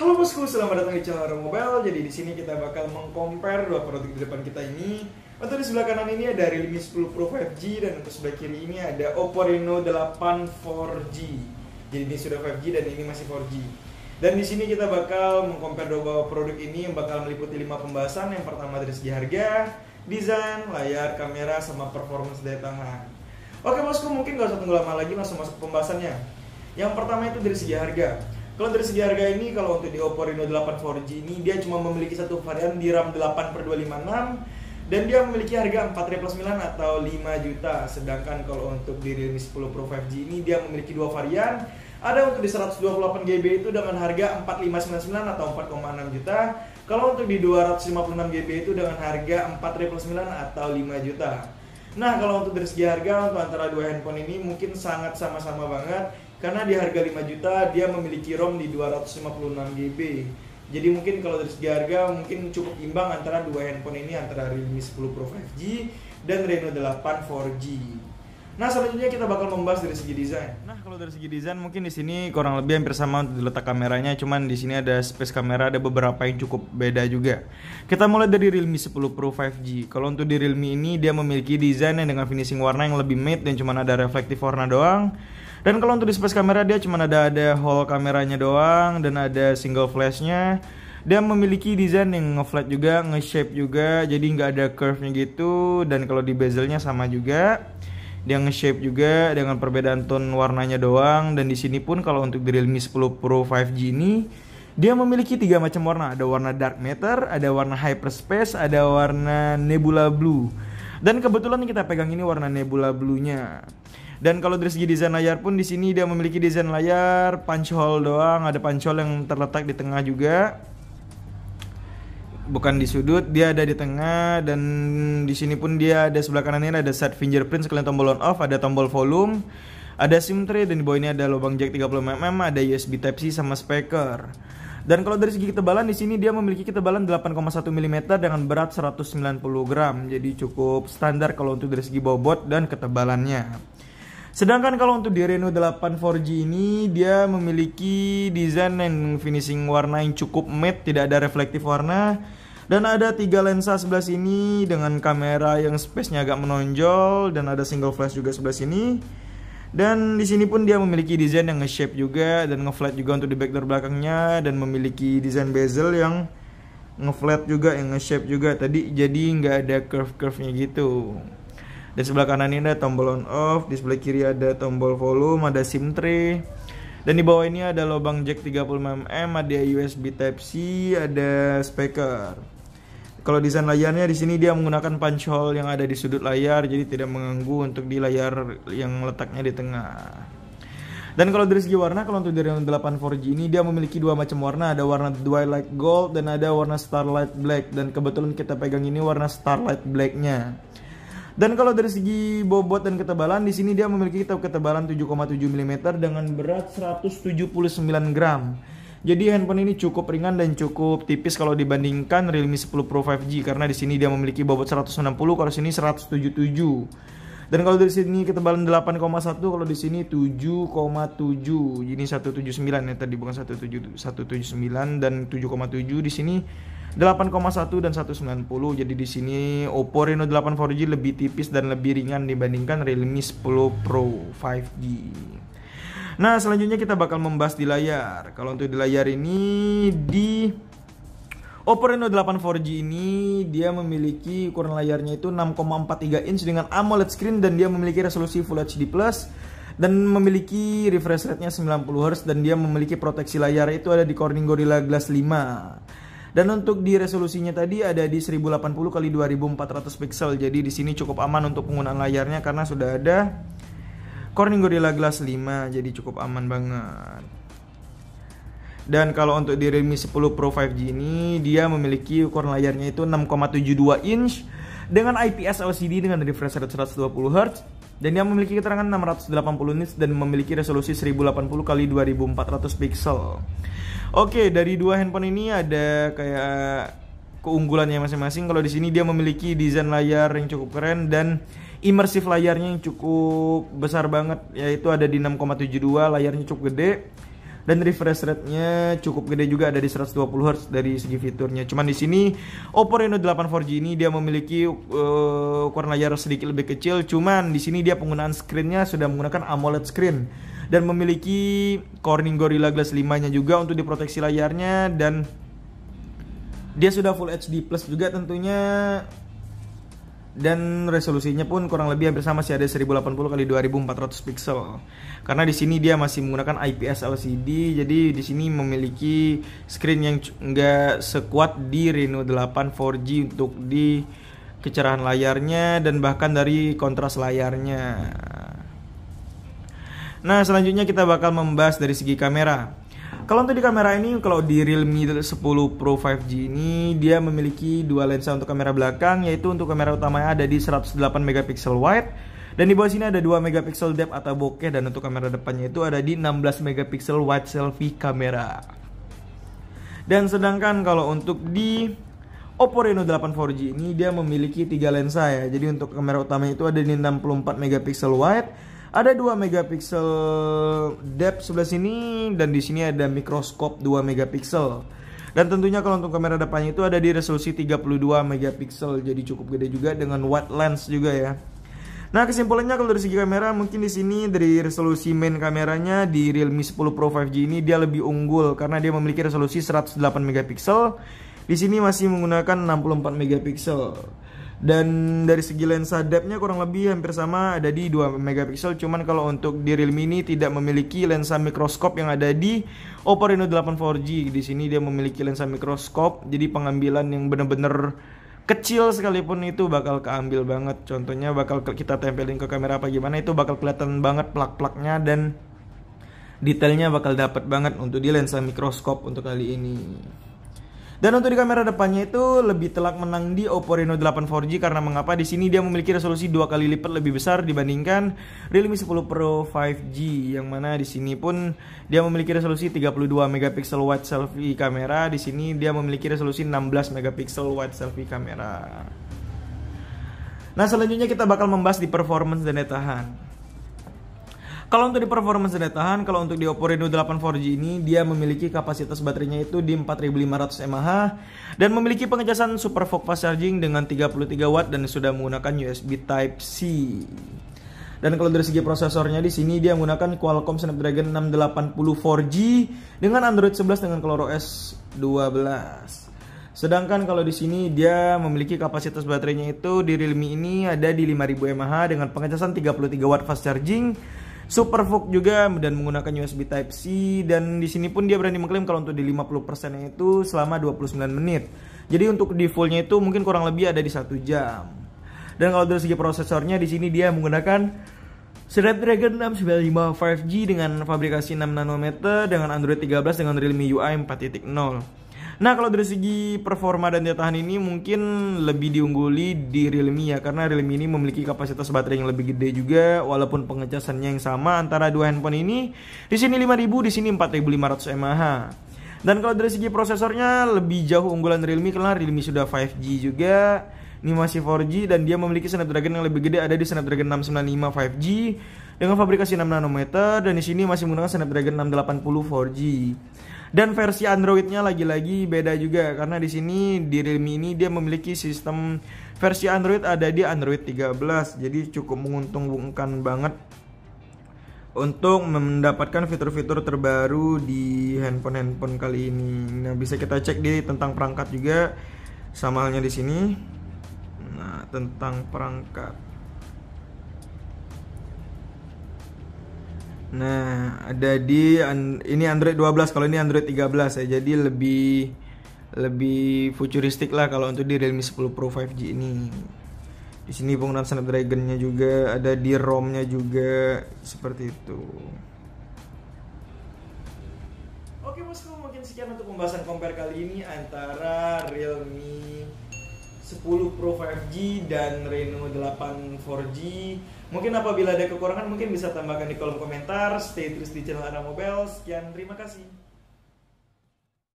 Halo bosku, selamat datang di channel Mobile. Jadi di sini kita bakal mengcompare dua produk di depan kita ini. Untuk di sebelah kanan ini ada Realme 10 Pro 5G dan untuk sebelah kiri ini ada Oppo Reno 8 4G. Jadi ini sudah 5G dan ini masih 4G. Dan di sini kita bakal mengcompare dua produk ini yang bakal meliputi lima pembahasan. Yang pertama dari segi harga, desain, layar, kamera, sama performance daya tahan. Oke bosku, mungkin gak usah tunggu lama lagi langsung masuk pembahasannya. Yang pertama itu dari segi harga. Kalau dari segi harga ini, kalau untuk di Oppo Reno 8 4G ini, dia cuma memiliki satu varian di RAM 8 per 256 dan dia memiliki harga 4.9 atau 5 juta. Sedangkan kalau untuk di Realme 10 Pro 5G ini, dia memiliki dua varian. Ada untuk di 128 GB itu dengan harga 4599 atau 4,6 juta. Kalau untuk di 256 GB itu dengan harga 4.9 atau 5 juta. Nah, kalau untuk dari segi harga untuk antara dua handphone ini mungkin sangat sama-sama banget karena di harga 5 juta dia memiliki ROM di 256 GB. Jadi mungkin kalau dari segi harga mungkin cukup imbang antara dua handphone ini antara Realme 10 Pro 5G dan Reno 8 4G. Nah selanjutnya kita bakal membahas dari segi desain. Nah kalau dari segi desain mungkin di sini kurang lebih hampir sama untuk letak kameranya, cuman di sini ada space kamera ada beberapa yang cukup beda juga. Kita mulai dari Realme 10 Pro 5G. Kalau untuk di Realme ini dia memiliki desain yang dengan finishing warna yang lebih matte dan cuman ada reflektif warna doang. Dan kalau untuk di space kamera dia cuman ada ada hole kameranya doang dan ada single flashnya. Dia memiliki desain yang ngeflat juga, nge-shape juga, jadi nggak ada curve-nya gitu. Dan kalau di bezelnya sama juga dia nge-shape juga dengan perbedaan tone warnanya doang dan di sini pun kalau untuk di Realme 10 Pro 5G ini dia memiliki tiga macam warna ada warna dark matter ada warna hyperspace ada warna nebula blue dan kebetulan kita pegang ini warna nebula nya dan kalau dari segi desain layar pun di sini dia memiliki desain layar punch hole doang ada punch hole yang terletak di tengah juga bukan di sudut dia ada di tengah dan di sini pun dia ada sebelah kanan ini ada set fingerprint sekalian tombol on off ada tombol volume ada SIM tray dan di bawah ini ada lubang jack 30 mm ada USB Type C sama speaker dan kalau dari segi ketebalan di sini dia memiliki ketebalan 8,1 mm dengan berat 190 gram jadi cukup standar kalau untuk dari segi bobot dan ketebalannya Sedangkan kalau untuk di Reno 8 4G ini dia memiliki desain dan finishing warna yang cukup matte, tidak ada reflektif warna dan ada tiga lensa sebelah sini dengan kamera yang space-nya agak menonjol dan ada single flash juga sebelah sini. Dan di sini pun dia memiliki desain yang nge-shape juga dan nge-flat juga untuk di backdoor belakangnya dan memiliki desain bezel yang nge-flat juga yang nge-shape juga tadi jadi nggak ada curve-curve-nya gitu. Dan sebelah kanan ini ada tombol on off, di sebelah kiri ada tombol volume, ada SIM tray. Dan di bawah ini ada lubang jack 30mm, ada USB Type C, ada speaker. Kalau desain layarnya di sini dia menggunakan punch hole yang ada di sudut layar jadi tidak mengganggu untuk di layar yang letaknya di tengah. Dan kalau dari segi warna, kalau untuk dari 8 4G ini dia memiliki dua macam warna, ada warna Twilight Gold dan ada warna Starlight Black dan kebetulan kita pegang ini warna Starlight Blacknya. Dan kalau dari segi bobot dan ketebalan di sini dia memiliki ketebalan 7,7 mm dengan berat 179 gram. Jadi handphone ini cukup ringan dan cukup tipis kalau dibandingkan Realme 10 Pro 5G karena di sini dia memiliki bobot 160 kalau sini 177. Dan kalau di sini ketebalan 8,1 kalau di sini 7,7. Jadi 179 ya tadi bukan 17 179 dan 7,7 di sini 8,1 dan 190. Jadi di sini Oppo Reno 8 4G lebih tipis dan lebih ringan dibandingkan Realme 10 Pro 5G. Nah, selanjutnya kita bakal membahas di layar. Kalau untuk di layar ini di Oppo Reno 8 4G ini dia memiliki ukuran layarnya itu 6,43 inch dengan AMOLED screen dan dia memiliki resolusi Full HD Plus dan memiliki refresh rate-nya 90 Hz dan dia memiliki proteksi layar itu ada di Corning Gorilla Glass 5. Dan untuk di resolusinya tadi ada di 1080 x 2400 pixel. Jadi di sini cukup aman untuk penggunaan layarnya karena sudah ada Corning Gorilla Glass 5 jadi cukup aman banget dan kalau untuk di Realme 10 Pro 5G ini dia memiliki ukuran layarnya itu 6,72 inch dengan IPS LCD dengan refresh rate 120Hz dan dia memiliki keterangan 680 nits dan memiliki resolusi 1080 x 2400 pixel. Oke, dari dua handphone ini ada kayak keunggulannya masing-masing. Kalau di sini dia memiliki desain layar yang cukup keren dan imersif layarnya yang cukup besar banget yaitu ada di 6,72 layarnya cukup gede dan refresh rate-nya cukup gede juga ada di 120Hz dari segi fiturnya. Cuman di sini Oppo Reno 8 4G ini dia memiliki uh, ukuran layar sedikit lebih kecil, cuman di sini dia penggunaan screen-nya sudah menggunakan AMOLED screen dan memiliki Corning Gorilla Glass 5-nya juga untuk diproteksi layarnya dan dia sudah full HD plus juga tentunya dan resolusinya pun kurang lebih hampir sama sih ada 1080 kali 2400 pixel. Karena di sini dia masih menggunakan IPS LCD, jadi di sini memiliki screen yang enggak sekuat di Reno 8 4G untuk di kecerahan layarnya dan bahkan dari kontras layarnya. Nah, selanjutnya kita bakal membahas dari segi kamera. Kalau untuk di kamera ini, kalau di Realme 10 Pro 5G ini, dia memiliki dua lensa untuk kamera belakang, yaitu untuk kamera utamanya ada di 108 megapiksel wide, dan di bawah sini ada 2 megapiksel depth atau bokeh, dan untuk kamera depannya itu ada di 16 megapiksel wide selfie kamera. Dan sedangkan kalau untuk di Oppo Reno 8 4G ini dia memiliki tiga lensa ya. Jadi untuk kamera utamanya itu ada di 64 megapiksel wide, ada 2 megapiksel depth sebelah sini dan di sini ada mikroskop 2 megapiksel. Dan tentunya kalau untuk kamera depannya itu ada di resolusi 32 megapiksel jadi cukup gede juga dengan wide lens juga ya. Nah, kesimpulannya kalau dari segi kamera mungkin di sini dari resolusi main kameranya di Realme 10 Pro 5G ini dia lebih unggul karena dia memiliki resolusi 108 megapiksel. Di sini masih menggunakan 64 megapiksel. Dan dari segi lensa depthnya kurang lebih hampir sama ada di 2 megapiksel cuman kalau untuk di Realme ini tidak memiliki lensa mikroskop yang ada di Oppo Reno 8 4G. Di sini dia memiliki lensa mikroskop jadi pengambilan yang bener-bener kecil sekalipun itu bakal keambil banget. Contohnya bakal kita tempelin ke kamera apa gimana itu bakal kelihatan banget plak-plaknya dan detailnya bakal dapat banget untuk di lensa mikroskop untuk kali ini. Dan untuk di kamera depannya itu lebih telak menang di Oppo Reno 8 4G karena mengapa di sini dia memiliki resolusi dua kali lipat lebih besar dibandingkan Realme 10 Pro 5G yang mana di sini pun dia memiliki resolusi 32 megapiksel wide selfie kamera. Di sini dia memiliki resolusi 16 megapiksel wide selfie kamera. Nah, selanjutnya kita bakal membahas di performance dan daya tahan. Kalau untuk di performance daya tahan, kalau untuk di Oppo Reno 8 4G ini dia memiliki kapasitas baterainya itu di 4500 mAh dan memiliki pengecasan super fog fast charging dengan 33 watt dan sudah menggunakan USB Type C. Dan kalau dari segi prosesornya di sini dia menggunakan Qualcomm Snapdragon 680 4G dengan Android 11 dengan color OS 12. Sedangkan kalau di sini dia memiliki kapasitas baterainya itu di Realme ini ada di 5000 mAh dengan pengecasan 33 watt fast charging Supervook juga dan menggunakan USB Type C dan di sini pun dia berani mengklaim kalau untuk di 50% itu selama 29 menit. Jadi untuk di full-nya itu mungkin kurang lebih ada di satu jam. Dan kalau dari segi prosesornya di sini dia menggunakan Snapdragon 695 5G dengan fabrikasi 6 nanometer dengan Android 13 dengan Realme UI 4.0. Nah kalau dari segi performa dan daya tahan ini mungkin lebih diungguli di Realme ya karena Realme ini memiliki kapasitas baterai yang lebih gede juga walaupun pengecasannya yang sama antara dua handphone ini di sini 5000 di sini 4500 mAh. Dan kalau dari segi prosesornya lebih jauh unggulan Realme karena Realme sudah 5G juga. Ini masih 4G dan dia memiliki Snapdragon yang lebih gede ada di Snapdragon 695 5G dengan fabrikasi 6 nanometer dan di sini masih menggunakan Snapdragon 680 4G. Dan versi Androidnya lagi-lagi beda juga karena di sini di Realme ini dia memiliki sistem versi Android ada di Android 13. Jadi cukup menguntungkan banget untuk mendapatkan fitur-fitur terbaru di handphone-handphone kali ini. Nah, bisa kita cek di tentang perangkat juga sama halnya di sini. Nah, tentang perangkat. Nah, ada di ini Android 12, kalau ini Android 13 ya. Jadi lebih lebih futuristik lah kalau untuk di Realme 10 Pro 5G ini. Di sini penggunaan Snapdragon-nya juga, ada di ROM-nya juga seperti itu. Oke bosku, mungkin sekian untuk pembahasan compare kali ini antara Realme 10 Pro 5G dan Reno 8 4G. Mungkin apabila ada kekurangan mungkin bisa tambahkan di kolom komentar. Stay terus di channel Ana Mobile. Sekian, terima kasih.